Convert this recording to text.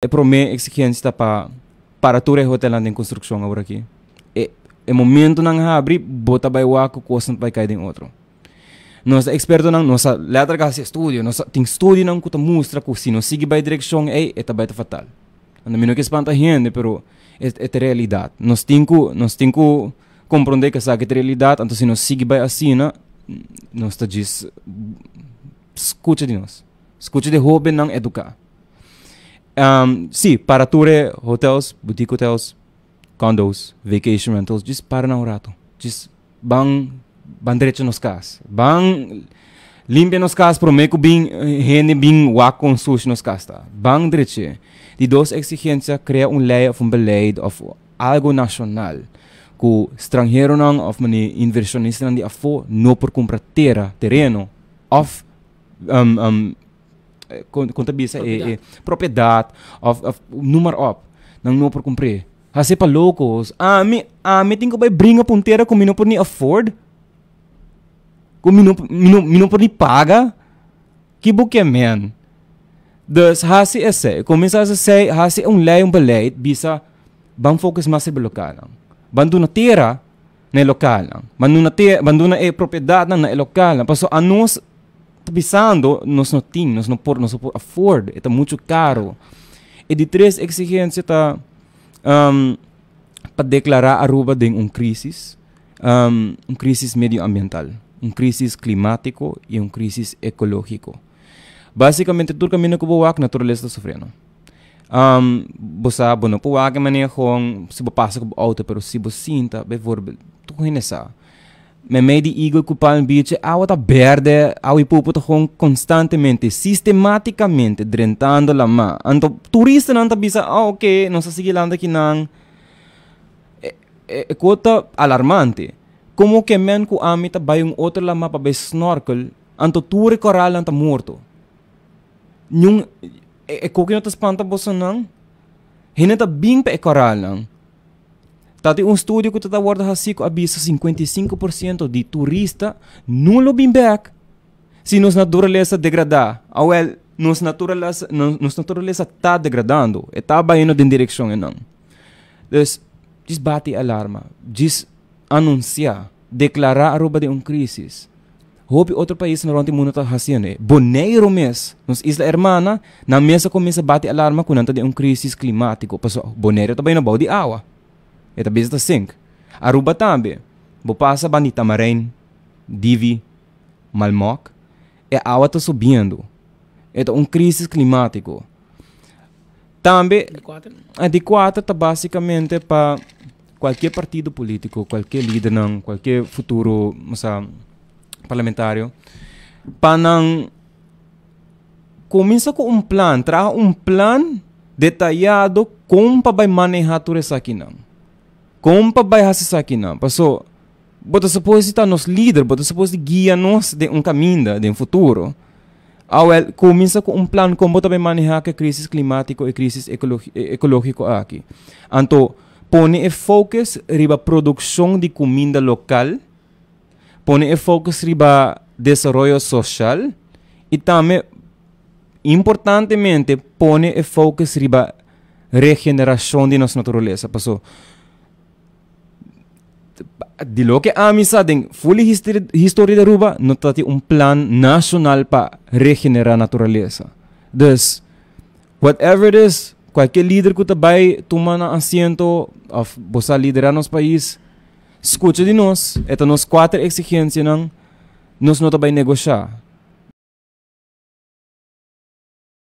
É para mim exigência para para toda a hotel em construção agora aqui e o momento não abre bota vai o que custa vai cair em outro nossa experto não nossa letra casa estúdio nossa tem estúdio não que mostra que se não sigue vai direção é é tá fatal não me que espanta gente pero é é realidade nós tem que nós tem que compreender que essa é realidade então se não sigue vai assim né nós está diz escute de nós escute de hobby não educar um, sì, para tour hotels, boutique hotels, condos, vacation rentals, just para na un rato. Just bang, bang diretso nos cas. Bang, limpe nos cas, promeco bin, bem, bin bem con sush nos cas ta. Bang diretso. De duas exigências cria um lei of un beleid of algo nacional. Ku estrangeiro não, of mani inversionista não di afo no por comprar terra, terreno, of um, um, Eh, contabilista eh, propriedad. é, eh, propriedade of, of número op não no por cumprir assim pa loucos a mim a mim tem que vai brinca ponteira como não por ni afford como não não não por nem paga que buque man Dus hasi esse, começa sa say, hasi um lei um beleid bisa bang focus mas sa lokal lang. Bando na tira na lokal lang. Bando na tira, bando na e propriedad na na lokal lang. Paso anos pisando, nós não tem, nós não podemos afford, está muito caro. E de três exigências um, para declarar a Aruba de um crise, um, um medioambiental, um crise climático e um crise ecológico. Basicamente, tudo caminho que o a natureza está sofrendo. Um, você não pode manejar, se você passa com o auto, mas se você sinta, você isso me medi die ego culpar um beetje a outra berde, a o ipopoto com constantemente, sistematicamente, drentando la ma. Anto turista nanta bisa, ah oh, ok, não sa sige landa kinang. e, e, é e cota alarmante. Como que men ku amita bai um outro la ma pa be snorkel, anto ture coral anta morto. nyung e, é e coque não ta espanta bossa não? Hineta bing pe coral não? Tati, tá, um estudo que tata guarda hasico avisa 55% de turista tá não lo back se nossa natureza degradar. ou é, natureza, nossa natureza está degradando. Está indo em direção não. Então, diz bate alarma. Diz anunciar. Declarar a roupa de um crisis. Houve outro país no o mundo está fazendo. Boneiro mês. Nos isla hermana, na mesa começa a bater alarma quando está de um crisis climático. Pessoal, boneiro está não balde água. Ita business sink. Aruba tambe. Bopasa banita marin. Divi. malmok. E a água está subindo. é um crise climático. Também. A quatro está basicamente para qualquer partido político, qualquer líder, não, qualquer futuro moça, parlamentário, para não começa com um plano, traz um plano detalhado como para manejar tudo isso aqui não. Como para vai acessar aqui não? Passou. Bota supose estar nosso líder, bota supose guia nos de um caminho de um futuro. Ao ele começa com um plano como também manejar a crise climática e crise eh, ecológica aqui. Então, põe o foco riba produção de comida local, põe o foco riba desenvolvimento social e também importantemente põe o foco riba regeneração de nossa natureza. Passou de lo que AMISA den full history de Ruba no trata un plan nacional para regenerar naturaleza. Entonces, whatever it is, cualquier líder que te tu asiento, o vos a liderar nuestro país, escuche de nos, estas nos cuatro exigencias, nos no negociar.